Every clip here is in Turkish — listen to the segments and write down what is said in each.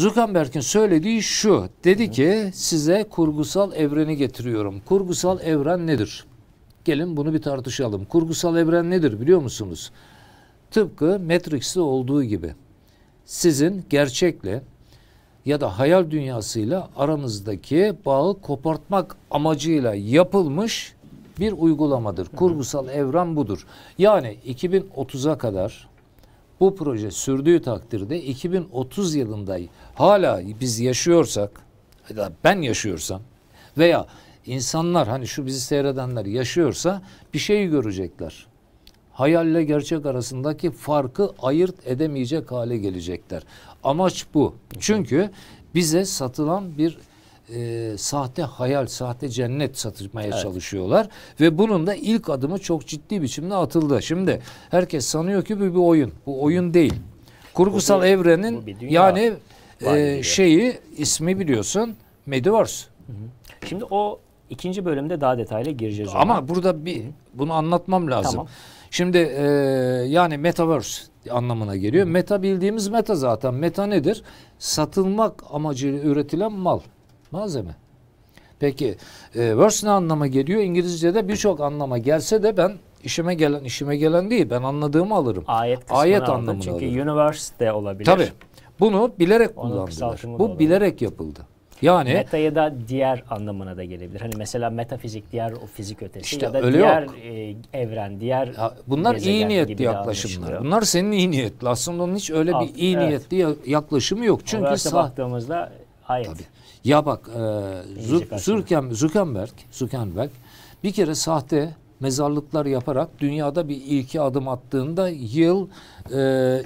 Zuckerberg'in söylediği şu. Dedi ki size kurgusal evreni getiriyorum. Kurgusal evren nedir? Gelin bunu bir tartışalım. Kurgusal evren nedir biliyor musunuz? Tıpkı Matrix'te olduğu gibi sizin gerçekle ya da hayal dünyasıyla aranızdaki bağı kopartmak amacıyla yapılmış bir uygulamadır. Kurgusal evren budur. Yani 2030'a kadar bu proje sürdüğü takdirde 2030 yılında hala biz yaşıyorsak ya ben yaşıyorsam veya insanlar hani şu bizi seyredenler yaşıyorsa bir şey görecekler. Hayalle gerçek arasındaki farkı ayırt edemeyecek hale gelecekler. Amaç bu. Çünkü bize satılan bir e, sahte hayal, sahte cennet satırmaya evet. çalışıyorlar. Ve bunun da ilk adımı çok ciddi biçimde atıldı. Şimdi herkes sanıyor ki bu bir oyun. Bu oyun değil. Kurgusal bu, evrenin bu yani e, şeyi ismi biliyorsun Mediverse. Şimdi o ikinci bölümde daha detaylı gireceğiz. Ama burada bir bunu anlatmam lazım. Tamam. Şimdi e, yani Metaverse anlamına geliyor. Meta bildiğimiz meta zaten. Meta nedir? Satılmak amacıyla üretilen mal malzeme. Peki e, verse ne anlama geliyor? İngilizce'de birçok anlama gelse de ben işime gelen işime gelen değil ben anladığımı alırım. Ayet, Ayet anlamını Çünkü alırım. universe de olabilir. Tabii. Bunu bilerek Onun kullandılar. Bu bilerek yapıldı. Yani meta ya da diğer anlamına da gelebilir. Hani mesela metafizik diğer o fizik ötesi işte ya da öyle diğer yok. E, evren, diğer ya bunlar iyi niyetli yaklaşımlar. Bunlar senin iyi niyetli. Aslında onun hiç öyle Alt, bir iyi evet. niyetli yaklaşımı yok. Çünkü sah baktığımızda Hayır. Tabii. Ya bak e, Zuk- Zuckerberg, Zuckerberg, Zuckerberg bir kere sahte mezarlıklar yaparak dünyada bir ilki adım attığında yıl e,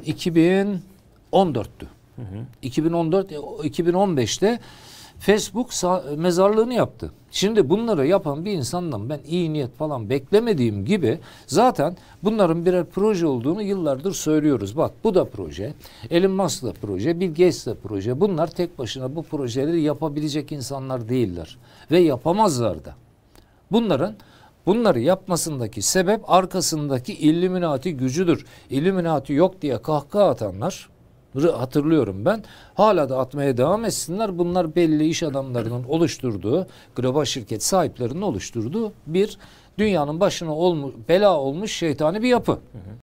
2014'tü. Hı hı. 2014 2015'te Facebook mezarlığını yaptı. Şimdi bunları yapan bir insandan ben iyi niyet falan beklemediğim gibi zaten bunların birer proje olduğunu yıllardır söylüyoruz. Bak bu da proje, Elon Musk da proje, Bill Gates de proje. Bunlar tek başına bu projeleri yapabilecek insanlar değiller ve yapamazlar da. Bunların Bunları yapmasındaki sebep arkasındaki illuminati gücüdür. İlluminati yok diye kahkaha atanlar hatırlıyorum ben. Hala da atmaya devam etsinler. Bunlar belli iş adamlarının oluşturduğu, global şirket sahiplerinin oluşturduğu bir dünyanın başına olmuş, bela olmuş şeytani bir yapı. Hı hı.